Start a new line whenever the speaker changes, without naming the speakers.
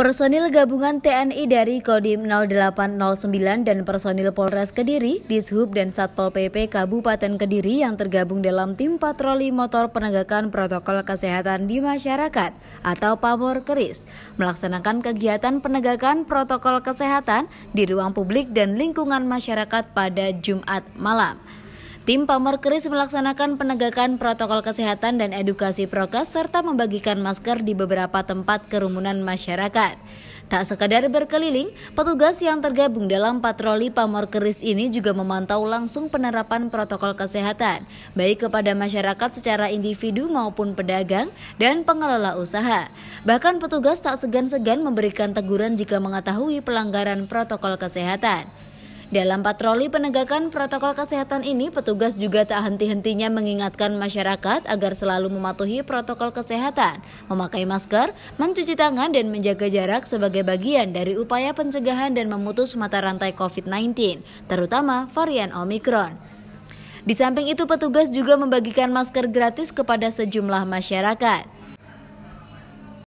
Personil gabungan TNI dari Kodim 0809 dan personil Polres Kediri, Dishub dan Satpol PP Kabupaten Kediri yang tergabung dalam tim patroli motor penegakan protokol kesehatan di masyarakat atau Pamor Keris melaksanakan kegiatan penegakan protokol kesehatan di ruang publik dan lingkungan masyarakat pada Jumat malam. Tim Kris melaksanakan penegakan protokol kesehatan dan edukasi prokes serta membagikan masker di beberapa tempat kerumunan masyarakat. Tak sekadar berkeliling, petugas yang tergabung dalam patroli Keris ini juga memantau langsung penerapan protokol kesehatan, baik kepada masyarakat secara individu maupun pedagang dan pengelola usaha. Bahkan petugas tak segan-segan memberikan teguran jika mengetahui pelanggaran protokol kesehatan. Dalam patroli penegakan protokol kesehatan ini, petugas juga tak henti-hentinya mengingatkan masyarakat agar selalu mematuhi protokol kesehatan, memakai masker, mencuci tangan, dan menjaga jarak sebagai bagian dari upaya pencegahan dan memutus mata rantai COVID-19, terutama varian Omikron. Di samping itu, petugas juga membagikan masker gratis kepada sejumlah masyarakat.